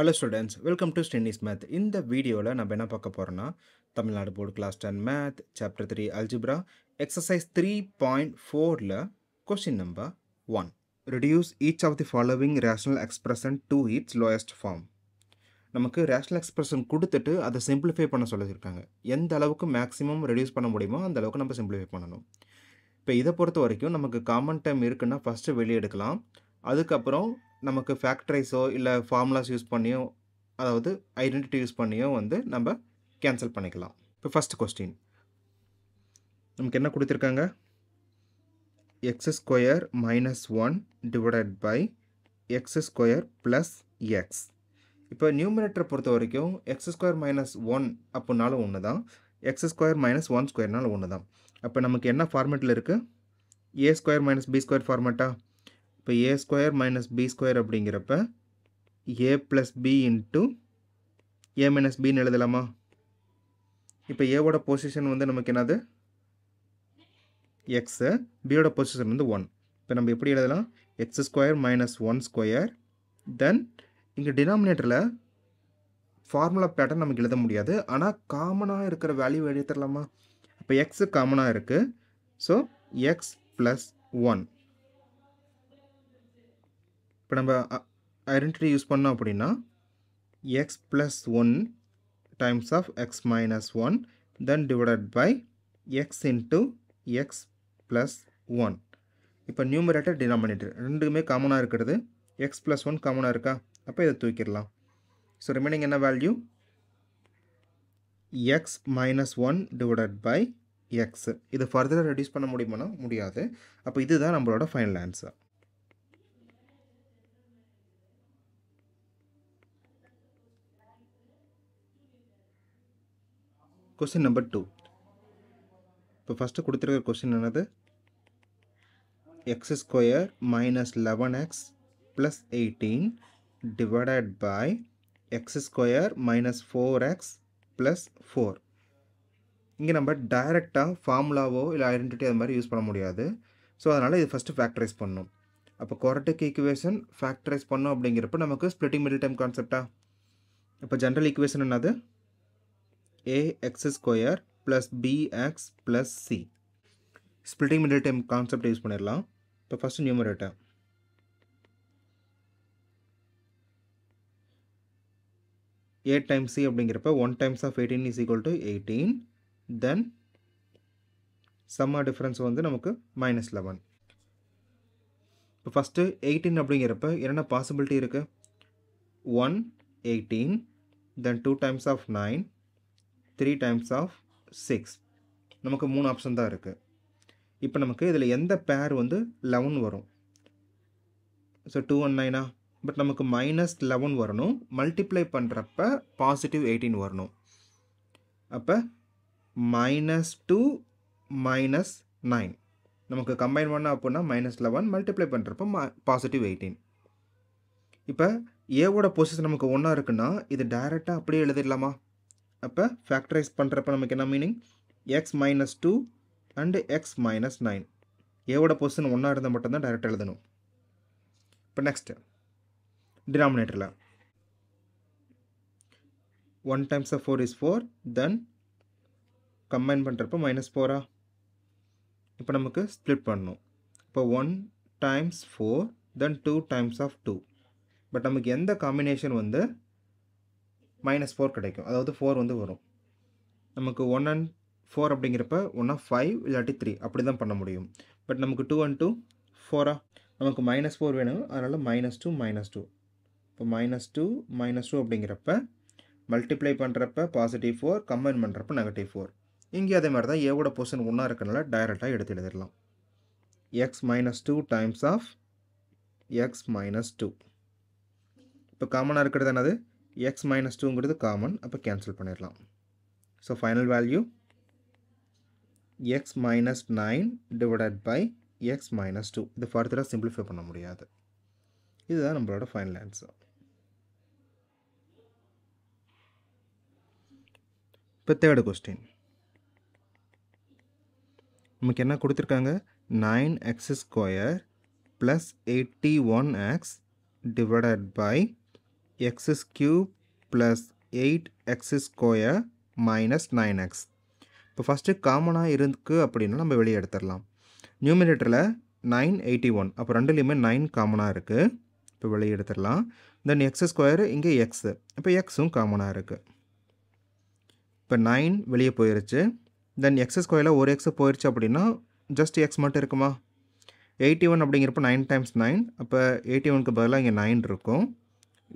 Hello students welcome to Stennis math இந்த வீடியோவில் நம்ம என்ன பார்க்க போகிறோன்னா Tamil Nadu board class ten math chapter three algebra exercise three point ஃபோரில் question number one reduce each of the following rational expression to its lowest form நமக்கு rational expression கொடுத்துட்டு அதை சிம்பிளிஃபை பண்ண சொல்லியிருக்காங்க எந்த அளவுக்கு மேக்ஸிமம் ரெடியூஸ் பண்ண முடியுமோ அந்த அளவுக்கு நம்ம சிம்பிளிஃபை பண்ணணும் இப்போ இதை பொறுத்த வரைக்கும் நமக்கு காமன் டைம் இருக்குன்னா ஃபஸ்ட்டு வெளியே எடுக்கலாம் அதுக்கப்புறம் நமக்கு ஃபேக்டரைஸோ இல்லை ஃபார்முலாஸ் யூஸ் பண்ணியோ அதாவது ஐடென்டிட்டி யூஸ் பண்ணியோ வந்து நம்ம கேன்சல் பண்ணிக்கலாம் இப்போ ஃபஸ்ட் கொஸ்டின் நமக்கு என்ன கொடுத்துருக்காங்க x square minus one divided by x square plus x இப்போ நியூமினேட்டரை பொறுத்த வரைக்கும் எக்ஸ் ஸ்கொயர் மைனஸ் ஒன் அப்படின்னாலும் ஒன்று தான் எக்ஸ் ஸ்கொயர் மைனஸ் ஒன் ஸ்கொயர்னாலும் ஒன்று தான் அப்போ நமக்கு என்ன ஃபார்மேட்டில் இருக்குது a square minus b square ஃபார்மேட்டாக இப்போ a square minus b square அப்படிங்கிறப்ப a plus b into a minus பின்னு எழுதலாமா இப்போ ஏவோட பொசிஷன் வந்து நமக்கு என்னது எக்ஸு பியோட பொசிஷன் வந்து ஒன் இப்போ நம்ம எப்படி எழுதலாம் x square minus one square then இங்கே டினாமினேட்டரில் ஃபார்முலா பேட்டர்ன் நமக்கு எழுத முடியாது ஆனால் காமனாக இருக்கிற வேல்யூ எழுதிடலாமா இப்போ எக்ஸு காமனாக இருக்குது ஸோ எக்ஸ் ப்ளஸ் ஒன் இப்போ நம்ம ஐடென்டிட்டி யூஸ் பண்ணோம் அப்படின்னா x plus one times of x minus one then divided by x into x plus one இப்போ நியூமரேட்டர் டினாமினேட்டர் ரெண்டுமே காமனாக இருக்கிறது எக்ஸ் ப்ளஸ் ஒன் காமனாக இருக்கா அப்போ இதை தூக்கிடலாம் ஸோ ரிமைனிங் என்ன value x minus one divided by x இது ஃபர்தராக ரெடியூஸ் பண்ண முடியுமானா முடியாது அப்போ இதுதான் நம்மளோட final answer question number two இப்போ ஃபஸ்ட்டு கொடுத்துருக்க கொஸ்டின் என்னது x square minus eleven x plus eighteen divided by x square minus four x plus four இங்கே நம்ம டைரெக்டாக ஃபார்முலாவோ இல்லை ஐடென்டிட்டி அது மாதிரி யூஸ் பண்ண முடியாது ஸோ அதனால் இது ஃபஸ்ட்டு ஃபேக்டரைஸ் பண்ணும் அப்போ குவாட்டிக் ஈக்குவேஷன் ஃபேக்டரைஸ் பண்ணோம் அப்படிங்கிறப்ப நமக்கு ஸ்ப்ளிட்டிங் மிடில் டைம் கான்செப்டா இப்போ ஜென்ரல் ஈக்குவேஷன் என்னது ax square plus bx plus c splitting middle term concept use பண்ணிடலாம் இப்போ first numerator a time c அப்படிங்கிறப்ப one times of eighteen is equal to eighteen then செம்ம டிஃப்ரென்ஸ் வந்து நமக்கு minus eleven இப்போ ஃபஸ்ட்டு எயிட்டீன் அப்படிங்கிறப்ப என்னென்ன பாசிபிலிட்டி இருக்குது one eighteen then two times of nine three times of six நமக்கு மூணு ஆப்ஷன் தான் இருக்குது இப்போ நமக்கு இதில் எந்த பேர் வந்து லெவன் வரும் ஸோ டூ ஒன் நைனா பட் நமக்கு மைனஸ் லெவன் வரணும் மல்டிப்ளை பண்ணுறப்ப பாசிட்டிவ் எயிட்டீன் வரணும் அப்போ மைனஸ் டூ மைனஸ் நைன் நமக்கு கம்பைன் பண்ணால் அப்படின்னா மைனஸ் லெவன் மல்டிப்ளை பண்ணுறப்ப ம பாசிட்டிவ் எயிட்டீன் இப்போ ஏவோட பொசிஷன் நமக்கு ஒன்றா இருக்குன்னா இது டைரெக்டாக அப்படியே எழுதிடலாமா அப்போ ஃபேக்டரைஸ் பண்ணுறப்ப நமக்கு என்ன meaning x minus two and x minus nine ஏவோட பொசிஷன் ஒன்றா இருந்தால் மட்டும்தான் டைரெக்ட் எழுதணும் இப்போ நெக்ஸ்ட்டு டினாமினேட்டரில் one times of four is four then combine பண்ணுறப்ப மைனஸ் ஃபோரா இப்போ நமக்கு ஸ்ப்ளிட் பண்ணணும் இப்போ one times four then two times of two but நமக்கு எந்த காம்பினேஷன் வந்து மைனஸ் ஃபோர் கிடைக்கும் அதாவது ஃபோர் வந்து வரும் நமக்கு ஒன் அண்ட் ஃபோர் அப்படிங்கிறப்ப ஒன்றா ஃபைவ் இல்லாட்டி த்ரீ அப்படி தான் பண்ண முடியும் பட் நமக்கு டூ அண்ட் டூ ஃபோரா நமக்கு மைனஸ் ஃபோர் வேணும் அதனால் மைனஸ் டூ மைனஸ் டூ இப்போ மைனஸ் டூ மைனஸ் டூ அப்படிங்கிறப்ப மல்டிப்ளை பண்ணுறப்ப பாசிட்டிவ் ஃபோர் கம்பைன் பண்ணுறப்ப நெகட்டிவ் ஃபோர் இங்கே அதே மாதிரி தான் ஏவோட பொசன் ஒன்றா இருக்கிறனால டைரெக்டாக எடுத்து எழுதிடலாம் x minus two times of x minus two இப்போ காமனாக இருக்கிறது என்னது எக்ஸ் மைனஸ் டூங்கிறது காமன் அப்போ கேன்சல் பண்ணிடலாம் so final value x minus nine divided by x minus two இது ஃபர்தராக சிம்பிளிஃபை பண்ண முடியாது இதுதான் நம்மளோட ஃபைனல் answer. இப்போ தேர்டு கொஸ்டின் நமக்கு என்ன கொடுத்துருக்காங்க nine x square plus eighty one x by x cube plus 8x square minus 9x இப்போ ஃபஸ்ட்டு காமனாக இருந்துக்கு அப்படின்னா நம்ம வெளியே எடுத்துடலாம் நியூமினேட்டரில் நைன் எயிட்டி ஒன் அப்போ ரெண்டுலேயுமே நைன் காமனாக இருக்குது இப்போ வெளியே எடுத்துடலாம் தென் எக்ஸ் ஸ்கொயரு இங்கே எக்ஸு இப்போ எக்ஸும் காமனாக இருக்குது இப்போ நைன் வெளியே போயிருச்சு தென் எக்ஸ் ஸ்கொயரில் ஒரு x போயிடுச்சு அப்படின்னா ஜஸ்ட் எக்ஸ் மட்டும் இருக்குமா எயிட்டி ஒன் அப்படிங்கிறப்ப நைன் டைம்ஸ் நைன் அப்போ எயிட்டி ஒனுக்கு பதிலாக இங்கே நைன் இருக்கும்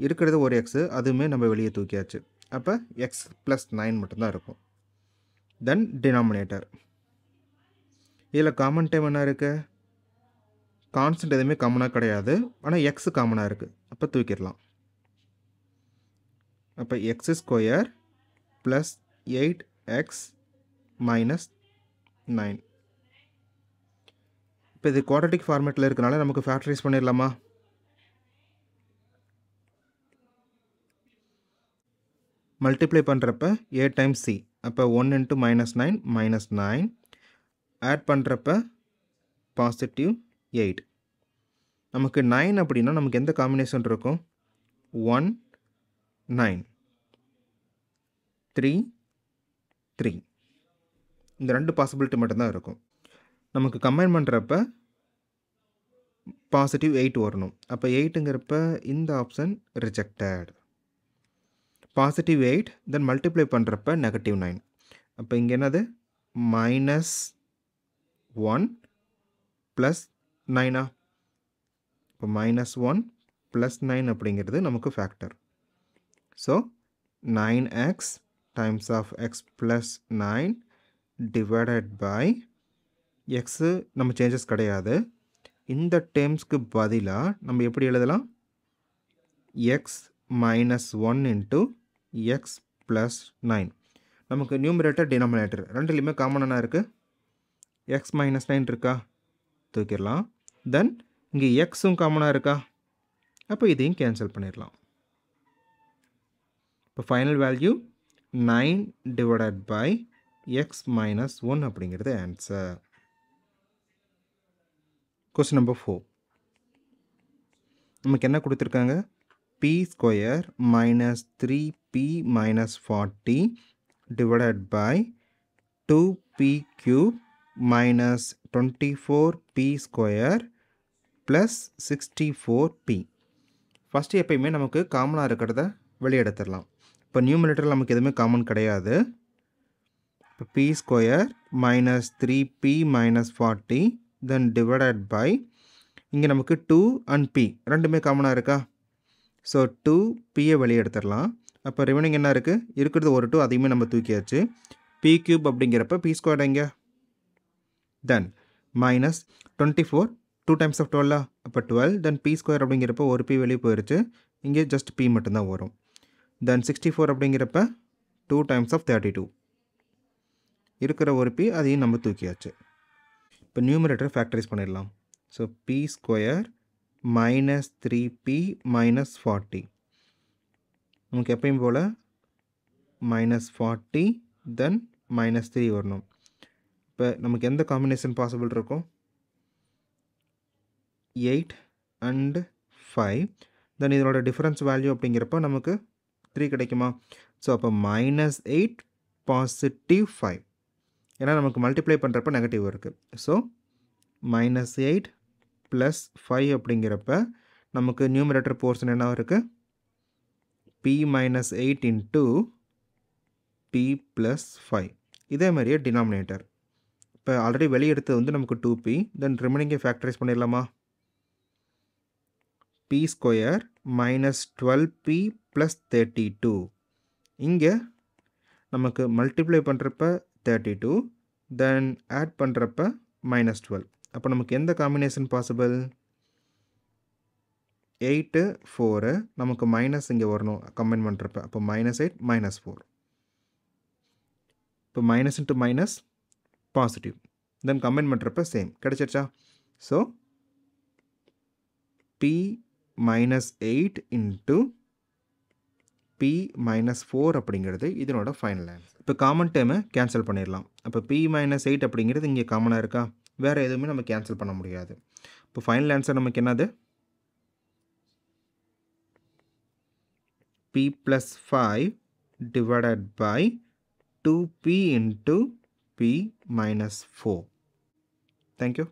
இருக்கிறது ஒரு எக்ஸு அதுவுமே நம்ம வெளியே தூக்கியாச்சு அப்போ எக்ஸ் ப்ளஸ் நைன் மட்டும்தான் இருக்கும் தென் டினாமினேட்டர் இதில் காமன் டைம் என்ன இருக்குது கான்ஸ்டன்ட் எதுவுமே காமனாக கிடையாது ஆனால் எக்ஸு காமனாக இருக்குது அப்போ தூக்கிடலாம் அப்போ x square plus eight x minus nine இப்போ இது குவாட்டிக் ஃபார்மேட்டில் இருக்கனால நமக்கு ஃபேக்டரைஸ் பண்ணிடலாமா மல்டிப்ளை பண்ணுறப்ப ஏ டைம்ஸ் சி அப்போ one into minus nine minus nine add பண்ணுறப்ப பாசிட்டிவ் எயிட் நமக்கு நைன் அப்படின்னா நமக்கு எந்த காம்பினேஷன் இருக்கும் ஒன் நைன் த்ரீ த்ரீ இந்த ரெண்டு பாசிபிலிட்டி மட்டும்தான் இருக்கும் நமக்கு கம்பைன் பண்ணுறப்ப பாசிட்டிவ் எயிட் வரணும் அப்போ எயிட்டுங்கிறப்ப இந்த option rejected positive eight then multiply பண்ணுறப்ப நெகட்டிவ் நைன் அப்போ இங்கே என்னது மைனஸ் ஒன் ப்ளஸ் நைனா இப்போ மைனஸ் ஒன் ப்ளஸ் நைன் அப்படிங்கிறது நமக்கு factor so nine x times of x plus nine divided by x நம்ம சேஞ்சஸ் கிடையாது இந்த டேம்ஸ்க்கு பதிலாக நம்ம எப்படி எழுதலாம் x minus one into x plus nine நமக்கு numerator, denominator. ரெண்டுலேயுமே காமணனா இருக்குது எக்ஸ் மைனஸ் நைன் இருக்கா தூக்கிடலாம் தென் இங்கே எக்ஸும் காமனாக இருக்கா அப்போ இதையும் கேன்சல் பண்ணிடலாம் இப்போ final value nine divided by x minus one அப்படிங்கிறது ஆன்சர் கொஸ்டின் நம்பர் ஃபோர் நமக்கு என்ன கொடுத்துருக்காங்க p square minus 3p minus 40 divided by 2p cube minus 24p square plus 64p first எப்பயுமே நமக்கு காமனாக இருக்கிறத வெளியெடுத்துடலாம் இப்போ நியூமிலேட்டரில் நமக்கு எதுவுமே காமன் கிடையாது இப்போ p square minus three p minus forty then divided by இங்கே நமக்கு டூ அண்ட் பி ரெண்டுமே காமனாக இருக்கா ஸோ டூ பியை வெளியே எடுத்துடலாம் அப்போ ரிமைனிங் என்ன இருக்குது இருக்கிறது ஒரு டூ அதையுமே நம்ம தூக்கியாச்சு பி க்யூப் அப்படிங்கிறப்ப பி ஸ்கொயர் எங்கே then minus twenty four two times of டுவெல்லா அப்போ டுவெல் தென் பி ஸ்கொயர் அப்படிங்கிறப்ப ஒரு பி வெளியே போயிடுச்சு இங்கே ஜஸ்ட் பி மட்டும்தான் வரும் தென் சிக்ஸ்டி ஃபோர் அப்படிங்கிறப்ப two times of thirty two இருக்கிற ஒரு பி அதையும் நம்ம தூக்கியாச்சு இப்போ நியூமரேட்டரை ஃபேக்டரைஸ் பண்ணிடலாம் so p square minus three p minus forty நமக்கு போல, போல் minus forty then minus three வரணும் இப்போ நமக்கு எந்த combination பாசிபிள் இருக்கும் எயிட் அண்டு ஃபைவ் தென் இதனோட டிஃப்ரென்ஸ் வேல்யூ அப்படிங்கிறப்ப நமக்கு த்ரீ கிடைக்குமா ஸோ அப்போ மைனஸ் எயிட் பாசிட்டிவ் ஃபைவ் என்ன நமக்கு மல்டிப்ளை பண்ணுறப்ப நெகட்டிவ் இருக்குது so minus eight plus five அப்படிங்கிறப்ப நமக்கு நியூமரேட்டர் போர்ஷன் என்ன இருக்குது p minus eight into p plus five இதே மாதிரியே டினாமினேட்டர் இப்போ ஆல்ரெடி வெளியெடுத்தது வந்து நமக்கு டூ பி தென் ரிமைனிங்கை ஃபேக்டரைஸ் பண்ணிடலாமா p square minus twelve p plus thirty two இங்கே நமக்கு மல்டிப்ளை பண்ணுறப்ப தேர்ட்டி டூ தென் ஆட் பண்ணுறப்ப மைனஸ் டுவெல் அப்போ நமக்கு எந்த காம்பினேஷன் பாசிபிள் எயிட்டு ஃபோரு நமக்கு மைனஸ் இங்கே வரணும் கம்பைன் பண்ணுறப்ப அப்போ மைனஸ் எயிட் மைனஸ் ஃபோர் இப்போ minus into minus positive then combine பண்ணுறப்ப சேம் கிடச்சிருச்சா so p minus eight into p minus four அப்படிங்கிறது இதனோட ஃபைனல் ஆன்சர் இப்போ காமன் டேர்மை கேன்சல் பண்ணிடலாம் அப்போ பி மைனஸ் எயிட் அப்படிங்கிறது இங்கே காமனாக இருக்கா வேறு எதுவுமே நம்ம கேன்சல் பண்ண முடியாது இப்போ ஃபைனல் ஆன்சர் நமக்கு என்னது p plus five divided by two p into p minus four thank you